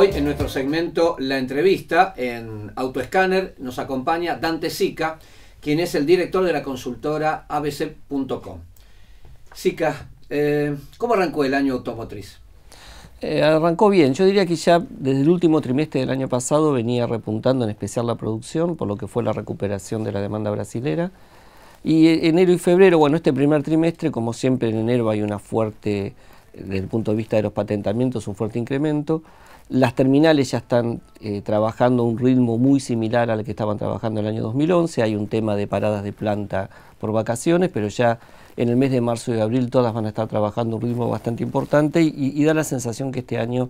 Hoy en nuestro segmento La entrevista en Autoescáner nos acompaña Dante Sica, quien es el director de la consultora abc.com. Sica, eh, ¿cómo arrancó el año automotriz? Eh, arrancó bien, yo diría que ya desde el último trimestre del año pasado venía repuntando en especial la producción, por lo que fue la recuperación de la demanda brasilera. Y eh, enero y febrero, bueno, este primer trimestre, como siempre en enero hay una fuerte, desde el punto de vista de los patentamientos, un fuerte incremento. Las terminales ya están eh, trabajando a un ritmo muy similar al que estaban trabajando en el año 2011. Hay un tema de paradas de planta por vacaciones, pero ya en el mes de marzo y abril todas van a estar trabajando un ritmo bastante importante y, da la sensación que este año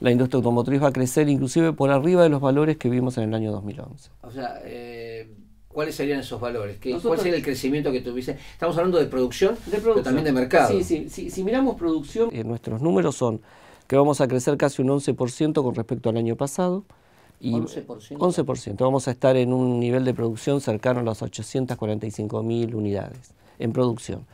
la industria automotriz va a crecer inclusive por arriba de los valores que vimos en el año 2011. O sea, eh, ¿Cuáles serían esos valores? ¿Cuál sería el crecimiento que tuviese? Estamos hablando de producción, de producción, pero también de mercado. Sí, sí, si miramos producción, eh, nuestros números son que vamos a crecer casi un 11% con respecto al año pasado. Y 11%. 11%. Vamos a estar en un nivel de producción cercano a las 845.000 unidades en producción.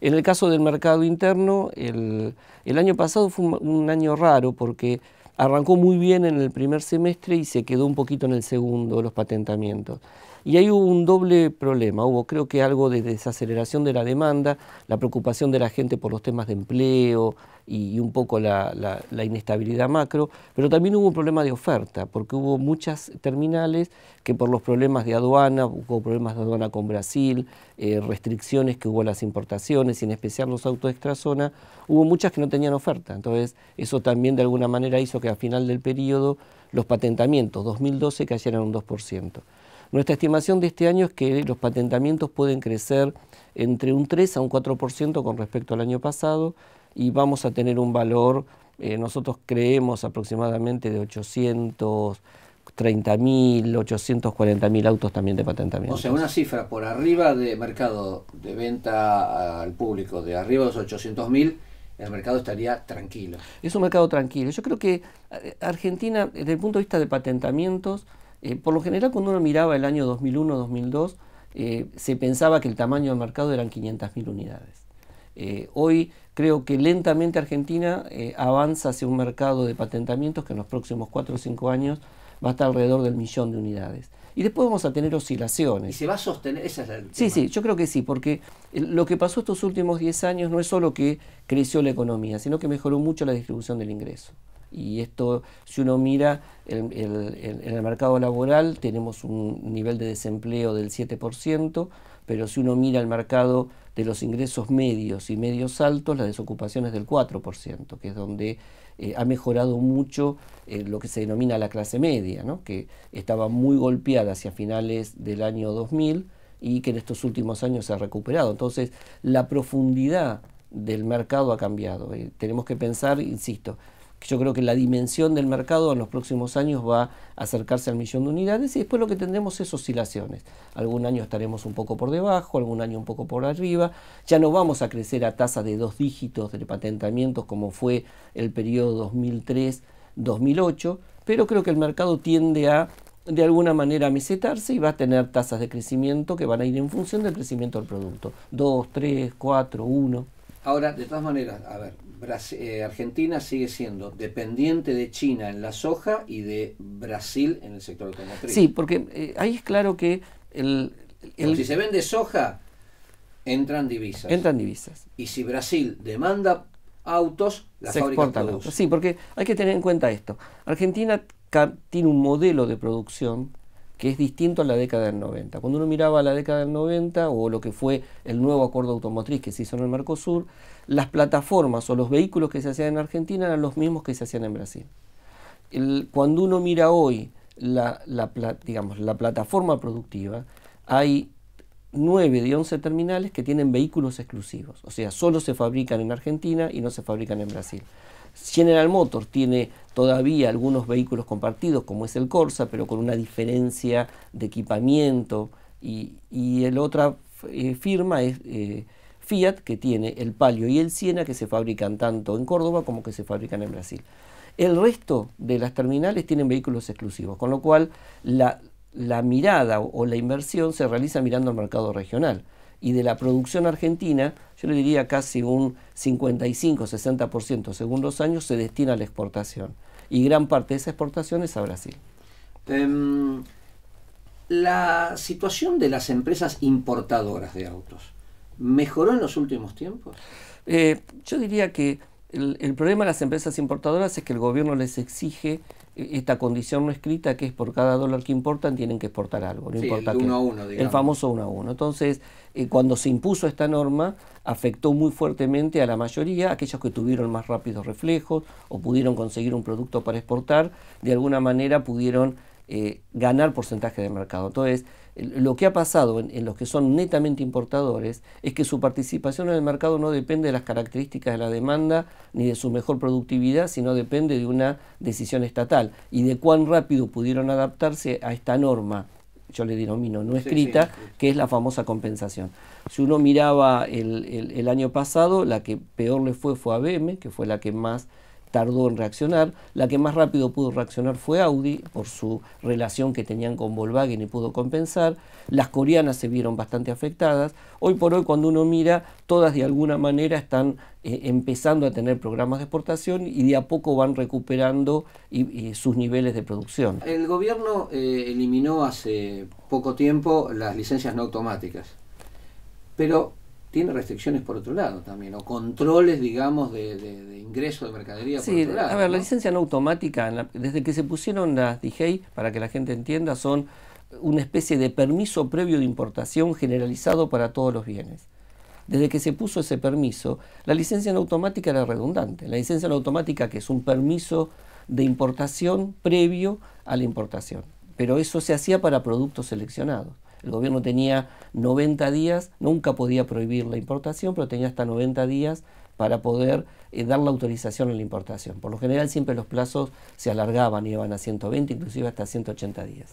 En el caso del mercado interno, el, año pasado fue un, año raro porque arrancó muy bien en el primer semestre y se quedó un poquito en el segundo los patentamientos. Y ahí hubo un doble problema, hubo creo que algo de desaceleración de la demanda, la preocupación de la gente por los temas de empleo y, un poco la, inestabilidad macro, pero también hubo un problema de oferta, porque hubo muchas terminales que por los problemas de aduana, hubo problemas de aduana con Brasil, eh, restricciones que hubo a las importaciones y en especial los autos de extrazona, hubo muchas que no tenían oferta, entonces eso también de alguna manera hizo que al final del periodo los patentamientos 2012 cayeran un 2%. Nuestra estimación de este año es que los patentamientos pueden crecer entre un 3 a un 4% con respecto al año pasado y vamos a tener un valor, eh, nosotros creemos aproximadamente de 830.000, 840.000 autos también de patentamiento. O sea, una cifra por arriba de mercado de venta al público, de arriba de los 800.000, el mercado estaría tranquilo. Es un mercado tranquilo. Yo creo que eh, Argentina, desde el punto de vista de patentamientos, eh, por lo general, cuando uno miraba el año 2001-2002, eh, se pensaba que el tamaño del mercado eran 500.000 unidades. Eh, hoy creo que lentamente Argentina avanza hacia un mercado de patentamientos que en los próximos 4 o 5 años va a estar alrededor del millón de unidades. Y después vamos a tener oscilaciones. ¿Y se va a sostener? Esa es sí, sí, yo creo que sí, porque lo que pasó estos últimos 10 años no es solo que creció la economía, sino que mejoró mucho la distribución del ingreso. Y esto, si uno mira, en el, mercado laboral tenemos un nivel de desempleo del 7%, pero si uno mira el mercado de los ingresos medios y medios altos, la desocupación es del 4%, que es donde eh, ha mejorado mucho eh, lo que se denomina la clase media, que estaba muy golpeada hacia finales del año 2000 y que en estos últimos años se ha recuperado. Entonces, la profundidad del mercado ha cambiado. Eh, tenemos que pensar, insisto, yo creo que la dimensión del mercado en los próximos años va a acercarse al millón de unidades y después lo que tendremos es oscilaciones. Algún año estaremos un poco por debajo, algún año un poco por arriba. Ya no vamos a crecer a tasas de dos dígitos de patentamientos como fue el periodo 2003-2008, pero creo que el mercado tiende a de alguna manera a mesetarse y va a tener tasas de crecimiento que van a ir en función del crecimiento del producto. Dos, tres, cuatro, uno... Ahora, de todas maneras, a ver, eh, Argentina sigue siendo dependiente de China en la soja y de Brasil en el sector automotriz. Sí, porque eh, ahí es claro que el, si se vende soja, entran divisas. Entran divisas. Y si Brasil demanda autos, las se exportan autos. Sí, porque hay que tener en cuenta esto. Argentina tiene un modelo de producción que es distinto a la década del 90. Cuando uno miraba la década del 90 o lo que fue el nuevo acuerdo automotriz que se hizo en el Mercosur, las plataformas o los vehículos que se hacían en Argentina eran los mismos que se hacían en Brasil. cuando uno mira hoy la, digamos, la plataforma productiva, hay 9 de 11 terminales que tienen vehículos exclusivos, o sea, solo se fabrican en Argentina y no se fabrican en Brasil. General Motors tiene todavía algunos vehículos compartidos, como es el Corsa, pero con una diferencia de equipamiento. Y, y la otra eh, firma es eh, Fiat, que tiene el Palio y el Siena, que se fabrican tanto en Córdoba como que se fabrican en Brasil. El resto de las terminales tienen vehículos exclusivos, con lo cual la, la mirada o la inversión se realiza mirando al mercado regional y de la producción argentina, yo le diría casi un 55-60% según los años se destina a la exportación. Y gran parte de esa exportación es a Brasil. Em, la situación de las empresas importadoras de autos, ¿mejoró en los últimos tiempos? Eh, yo diría que el, problema de las empresas importadoras es que el gobierno les exige esta condición no escrita que es por cada dólar que importan tienen que exportar algo, no importa el, uno a uno, el famoso 1 a 1. Entonces, eh, cuando se impuso esta norma, afectó muy fuertemente a la mayoría, aquellos que tuvieron más rápidos reflejos o pudieron conseguir un producto para exportar, de alguna manera pudieron eh, ganar porcentaje de mercado. Entonces, lo que ha pasado en, los que son netamente importadores es que su participación en el mercado no depende de las características de la demanda ni de su mejor productividad, sino depende de una decisión estatal y de cuán rápido pudieron adaptarse a esta norma, yo le denomino no escrita, que es la famosa compensación. Si uno miraba el, el, año pasado, la que peor le fue fue a que fue la que más tardó en reaccionar. La que más rápido pudo reaccionar fue Audi por su relación que tenían con Volkswagen y pudo compensar. Las coreanas se vieron bastante afectadas. Hoy por hoy cuando uno mira, todas de alguna manera están eh, empezando a tener programas de exportación y de a poco van recuperando sus niveles de producción. El gobierno eh, eliminó hace poco tiempo las licencias no automáticas, pero tiene restricciones por otro lado también, o controles, digamos, de, ingreso de mercadería por otro lado. A ver, la licencia no automática, desde que se pusieron las DJI para que la gente entienda, son una especie de permiso previo de importación generalizado para todos los bienes. Desde que se puso ese permiso, la licencia no automática era redundante. La licencia no automática, que es un permiso de importación previo a la importación. Pero eso se hacía para productos seleccionados. El gobierno tenía 90 días, nunca podía prohibir la importación, pero tenía hasta 90 días para poder eh, dar la autorización a la importación. Por lo general siempre los plazos se alargaban, y iban a 120, inclusive hasta 180 días.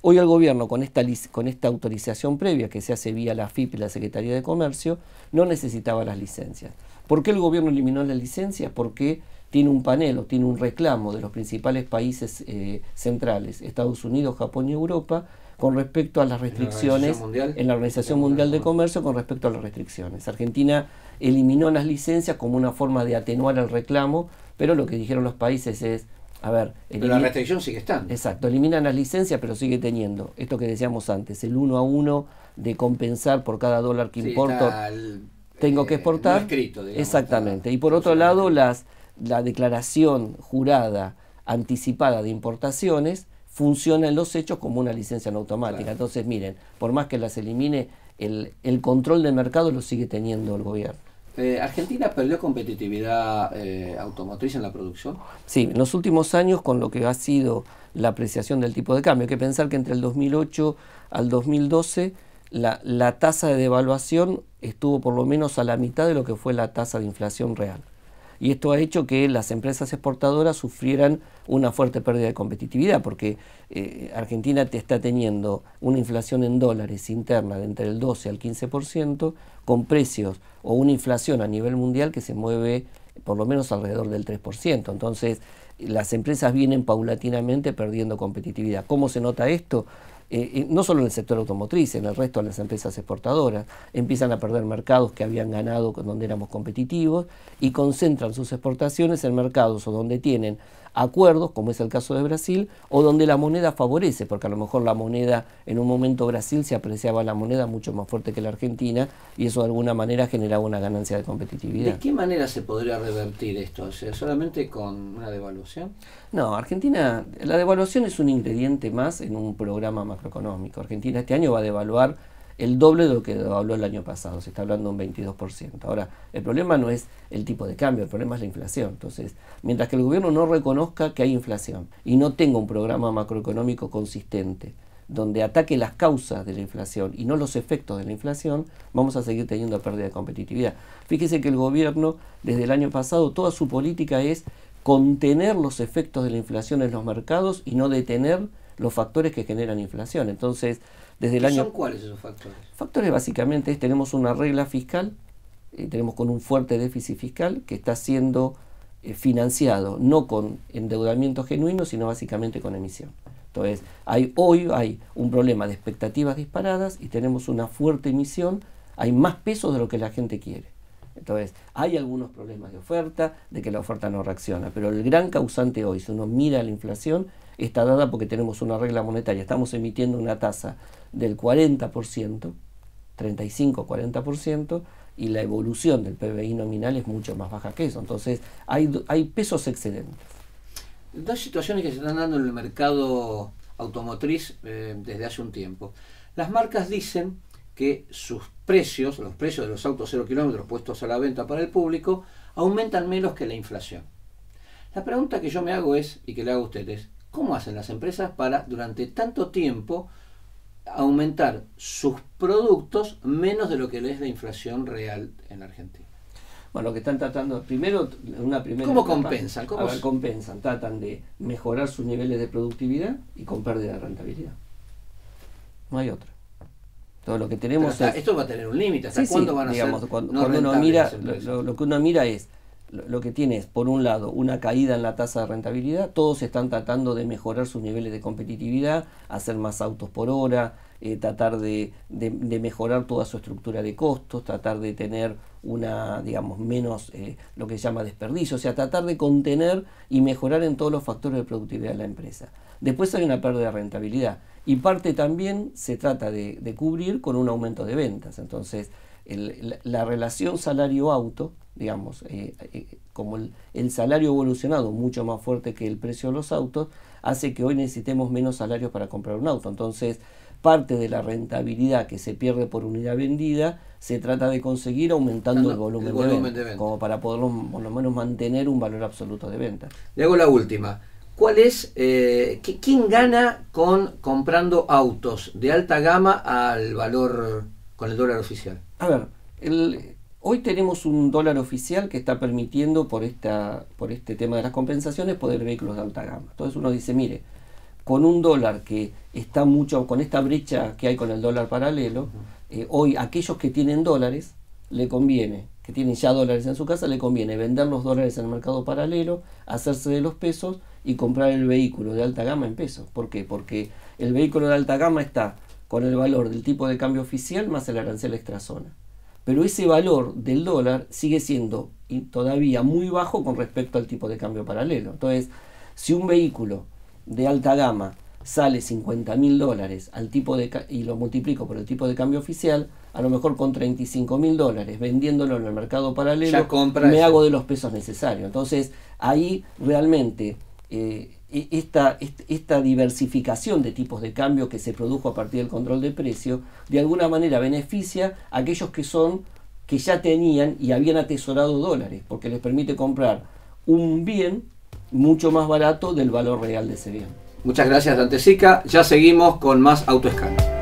Hoy el gobierno, con esta, con esta autorización previa que se hace vía la FIP y la Secretaría de Comercio, no necesitaba las licencias. ¿Por qué el gobierno eliminó las licencias? Porque tiene un panel o tiene un reclamo de los principales países eh, centrales, Estados Unidos, Japón y Europa, con respecto a las restricciones en la Organización Mundial de Comercio con respecto a las restricciones. Argentina eliminó las licencias como una forma de atenuar el reclamo, pero lo que dijeron los países es, a ver, pero la restricción sigue estando. Exacto, eliminan las licencias, pero sigue teniendo esto que decíamos antes, el uno a uno de compensar por cada dólar que importo. tengo que eh, exportar. Exactamente. Y por otro lado, las, la declaración jurada anticipada de importaciones funciona los hechos como una licencia en automática. Entonces, miren, por más que las elimine, el, control del mercado lo sigue teniendo el gobierno. Eh, ¿Argentina perdió competitividad eh, automotriz en la producción? Sí, en los últimos años con lo que ha sido la apreciación del tipo de cambio. Hay que pensar que entre el 2008 al 2012 la tasa de devaluación estuvo por lo menos a la mitad de lo que fue la tasa de inflación real y esto ha hecho que las empresas exportadoras sufrieran una fuerte pérdida de competitividad, porque eh, Argentina te está teniendo una inflación en dólares interna de entre el 12 al 15%, con precios o una inflación a nivel mundial que se mueve por lo menos alrededor del 3%. Entonces, las empresas vienen paulatinamente perdiendo competitividad. ¿Cómo se nota esto? Eh, no solo en el sector automotriz, en el resto de las empresas exportadoras, empiezan a perder mercados que habían ganado donde éramos competitivos y concentran sus exportaciones en mercados o donde tienen acuerdos, como es el caso de Brasil, o donde la moneda favorece, porque a lo mejor la moneda, en un momento Brasil se apreciaba la moneda mucho más fuerte que la Argentina y eso de alguna manera generaba una ganancia de competitividad. ¿De qué manera se podría revertir esto? ¿Solamente con una devaluación? No, Argentina, la devaluación es un ingrediente más en un programa macroeconómico. Argentina este año va a devaluar el doble de lo que devaluó el año pasado, se está hablando un 22%. Ahora, el problema no es el tipo de cambio, el problema es la inflación. Entonces, mientras que el gobierno no reconozca que hay inflación y no tenga un programa macroeconómico consistente, donde ataque las causas de la inflación y no los efectos de la inflación, vamos a seguir teniendo pérdida de competitividad. Fíjese que el gobierno desde el año pasado toda su política es contener los efectos de la inflación en los mercados y no detener los factores que generan inflación. Entonces, desde el año... ¿Son cuáles esos factores? Factores básicamente es, tenemos una regla fiscal, eh, tenemos con un fuerte déficit fiscal que está siendo eh, financiado, no con endeudamiento genuino, sino básicamente con emisión. Entonces, hay, hoy hay un problema de expectativas disparadas y tenemos una fuerte emisión, hay más pesos de lo que la gente quiere. Entonces, hay algunos problemas de oferta, de que la oferta no reacciona, pero el gran causante hoy, si uno mira la inflación, está dada porque tenemos una regla monetaria, estamos emitiendo una tasa del 40%, 35-40%, y la evolución del PBI nominal es mucho más baja que eso. Entonces, hay, pesos excedentes. Dos situaciones que se están dando en el mercado automotriz eh, desde hace un tiempo. Las marcas dicen que sus precios, los precios de los autos 0 kilómetros puestos a la venta para el público, aumentan menos que la inflación. La pregunta que yo me hago es, y que le hago a ustedes, ¿cómo hacen las empresas para durante tanto tiempo aumentar sus productos menos de lo que es la inflación real en Argentina? Bueno, lo que están tratando, primero, una primera. ¿Cómo compensan? ¿Cómo compensan, tratan de mejorar sus niveles de productividad y con pérdida de rentabilidad. No hay otra lo que Esto va a tener un límite. ¿Hasta cuándo van a Cuando, uno mira, lo, que uno mira es, lo, que tiene por un lado, una caída en la tasa de rentabilidad. Todos están tratando de mejorar sus niveles de competitividad, hacer más autos por hora, eh, tratar de, de mejorar toda su estructura de costos, tratar de tener una, digamos, menos eh, lo que se llama desperdicio, o sea, tratar de contener y mejorar en todos los factores de productividad de la empresa. Después hay una pérdida de rentabilidad y parte también se trata de, cubrir con un aumento de ventas. Entonces, la, relación salario-auto, digamos, eh, eh, como el, el salario evolucionado mucho más fuerte que el precio de los autos, hace que hoy necesitemos menos salarios para comprar un auto. Entonces, parte de la rentabilidad que se pierde por unidad vendida se trata de conseguir aumentando el, volumen de, venta, como para poder por lo menos mantener un valor absoluto de venta. Le hago la última. ¿Cuál es, eh, quién gana con comprando autos de alta gama al valor, con el dólar oficial? A ver, hoy tenemos un dólar oficial que está permitiendo por, esta, por este tema de las compensaciones poder vehículos de alta gama. Entonces uno dice, mire, con un dólar que está mucho, con esta brecha que hay con el dólar paralelo, eh, hoy aquellos que tienen dólares le conviene, que tienen ya dólares en su casa, le conviene vender los dólares en el mercado paralelo, hacerse de los pesos y comprar el vehículo de alta gama en pesos. ¿Por qué? Porque el vehículo de alta gama está con el valor del tipo de cambio oficial más el arancel extrazona. Pero ese valor del dólar sigue siendo todavía muy bajo con respecto al tipo de cambio paralelo. Entonces, si un vehículo de alta gama sale 50 mil dólares al tipo de y lo multiplico por el tipo de cambio oficial, a lo mejor con 35 mil dólares vendiéndolo en el mercado paralelo, me hago de los pesos necesarios. Entonces ahí realmente eh, e-, esta, esta diversificación de tipos de cambio que se produjo a partir del control de precio, de alguna manera beneficia a aquellos que son que ya tenían y habían atesorado dólares, porque les permite comprar un bien mucho más barato del valor real de ese bien. Muchas gracias Dante ya seguimos con más autoescala.